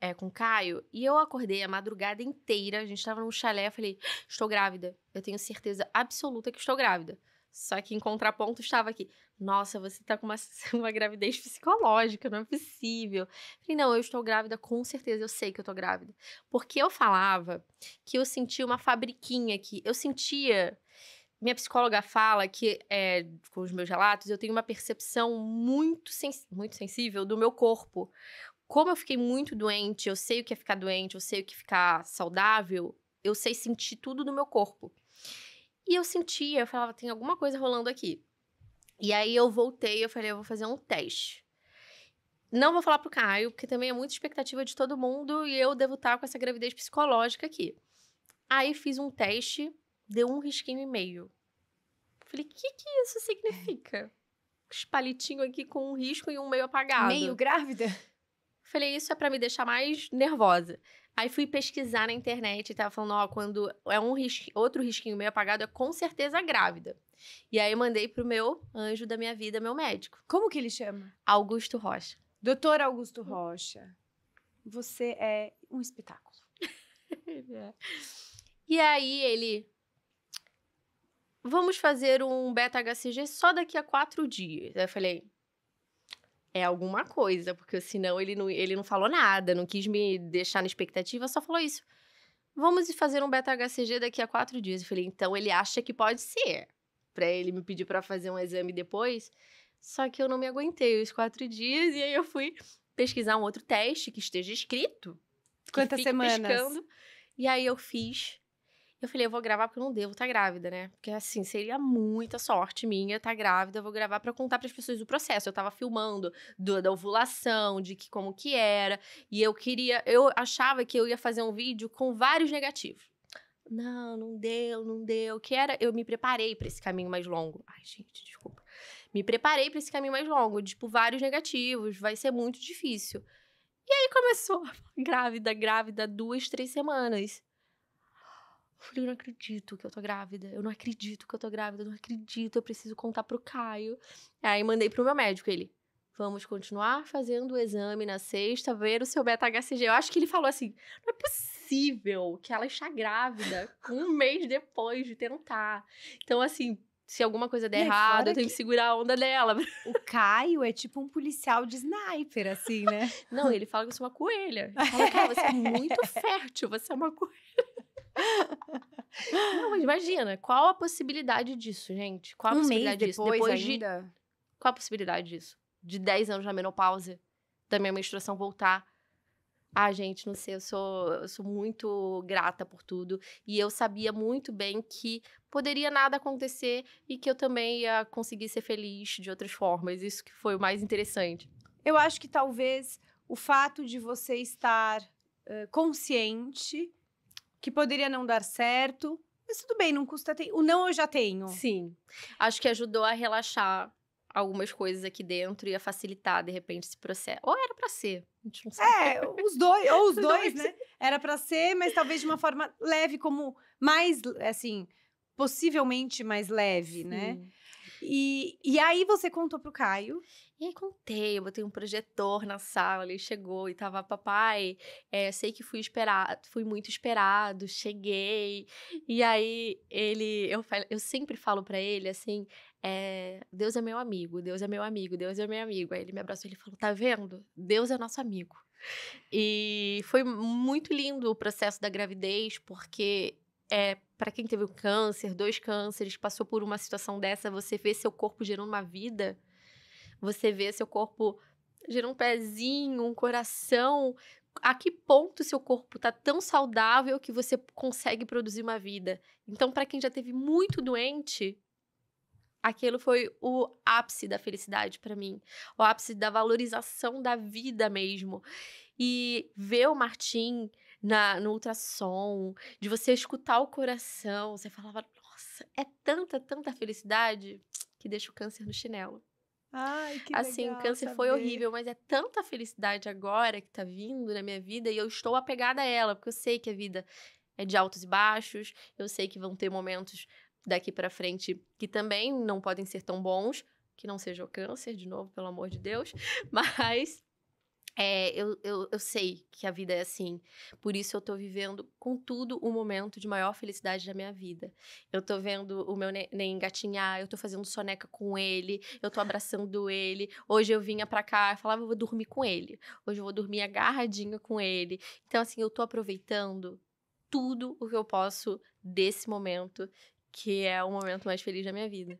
é, com o Caio e eu acordei a madrugada inteira. A gente tava num chalé. Eu falei: ah, estou grávida. Eu tenho certeza absoluta que estou grávida. Só que em contraponto estava aqui. Nossa, você tá com uma, uma gravidez psicológica, não é possível. falei, não, eu estou grávida, com certeza, eu sei que eu tô grávida. Porque eu falava que eu sentia uma fabriquinha aqui. Eu sentia. Minha psicóloga fala que, é, com os meus relatos, eu tenho uma percepção muito, sens muito sensível do meu corpo como eu fiquei muito doente, eu sei o que é ficar doente, eu sei o que é ficar saudável, eu sei sentir tudo no meu corpo. E eu sentia, eu falava, tem alguma coisa rolando aqui. E aí eu voltei, eu falei, eu vou fazer um teste. Não vou falar pro Caio, porque também é muita expectativa de todo mundo e eu devo estar com essa gravidez psicológica aqui. Aí fiz um teste, deu um risquinho e meio. Falei, o que, que isso é. significa? Os aqui com um risco e um meio apagado. Meio grávida? Falei, isso é para me deixar mais nervosa. Aí fui pesquisar na internet e tava falando, ó, quando é um outro risquinho meio apagado, é com certeza grávida. E aí mandei pro meu anjo da minha vida, meu médico. Como que ele chama? Augusto Rocha. Doutor Augusto Rocha, você é um espetáculo. é. E aí ele, vamos fazer um beta-HCG só daqui a quatro dias. Aí eu falei, é alguma coisa, porque senão ele não, ele não falou nada, não quis me deixar na expectativa, só falou isso. Vamos fazer um beta-HCG daqui a quatro dias. Eu falei, então ele acha que pode ser. Pra ele me pedir para fazer um exame depois. Só que eu não me aguentei os quatro dias, e aí eu fui pesquisar um outro teste que esteja escrito. Quantas semanas? e aí eu fiz eu falei, eu vou gravar porque eu não devo estar tá grávida, né? Porque assim, seria muita sorte minha estar tá grávida, eu vou gravar para contar para as pessoas o processo. Eu tava filmando do, da ovulação, de que como que era, e eu queria, eu achava que eu ia fazer um vídeo com vários negativos. Não, não deu, não deu. Que era, eu me preparei para esse caminho mais longo. Ai, gente, desculpa. Me preparei para esse caminho mais longo, tipo vários negativos, vai ser muito difícil. E aí começou grávida, grávida, duas, três semanas. Eu falei, eu não acredito que eu tô grávida, eu não acredito que eu tô grávida, eu não acredito, eu preciso contar pro Caio. Aí mandei pro meu médico, ele, vamos continuar fazendo o exame na sexta, ver o seu beta-HCG. Eu acho que ele falou assim, não é possível que ela está grávida um mês depois de tentar. Então, assim, se alguma coisa der é errado, eu tenho que... que... segurar a onda dela. O Caio é tipo um policial de sniper, assim, né? Não, ele fala que eu sou uma coelha. Ele fala, que ah, você é muito fértil, você é uma coelha. Não, mas imagina, qual a possibilidade disso, gente? Qual a um possibilidade mês disso? Depois, ainda... de. Qual a possibilidade disso? De 10 anos na menopausa, da minha menstruação voltar. Ah, gente, não sei, eu sou, eu sou muito grata por tudo. E eu sabia muito bem que poderia nada acontecer e que eu também ia conseguir ser feliz de outras formas. Isso que foi o mais interessante. Eu acho que talvez o fato de você estar uh, consciente que poderia não dar certo. Mas tudo bem, não custa ter. O não eu já tenho. Sim. Acho que ajudou a relaxar algumas coisas aqui dentro e a facilitar, de repente, esse processo. Ou era para ser. A gente não sabe. É, os dois, ou os, dois, dois, né? né? Era para ser, mas talvez de uma forma leve, como mais, assim, possivelmente mais leve, né? Sim. né? E, e aí você contou pro Caio. E aí contei, eu botei um projetor na sala, ele chegou e tava, papai, é, sei que fui esperado, fui muito esperado, cheguei. E aí ele, eu, eu sempre falo para ele assim, é, Deus é meu amigo, Deus é meu amigo, Deus é meu amigo. Aí ele me abraçou e falou, tá vendo? Deus é nosso amigo. E foi muito lindo o processo da gravidez, porque é, para quem teve um câncer, dois cânceres, passou por uma situação dessa, você vê seu corpo gerando uma vida, você vê seu corpo gerando um pezinho, um coração. A que ponto seu corpo está tão saudável que você consegue produzir uma vida? Então, para quem já teve muito doente, aquilo foi o ápice da felicidade para mim, o ápice da valorização da vida mesmo. E ver o Martim na, no ultrassom, de você escutar o coração. Você falava, nossa, é tanta, tanta felicidade que deixa o câncer no chinelo. Ai, que assim, legal, o câncer saber. foi horrível, mas é tanta felicidade agora que tá vindo na minha vida e eu estou apegada a ela, porque eu sei que a vida é de altos e baixos, eu sei que vão ter momentos daqui para frente que também não podem ser tão bons, que não seja o câncer, de novo, pelo amor de Deus, mas é, eu, eu, eu, sei que a vida é assim. Por isso eu tô vivendo, com tudo, o um momento de maior felicidade da minha vida. Eu tô vendo o meu neném engatinhar, eu tô fazendo soneca com ele, eu tô abraçando ele. Hoje eu vinha pra cá e falava, eu vou dormir com ele. Hoje eu vou dormir agarradinha com ele. Então, assim, eu tô aproveitando tudo o que eu posso desse momento, que é o momento mais feliz da minha vida.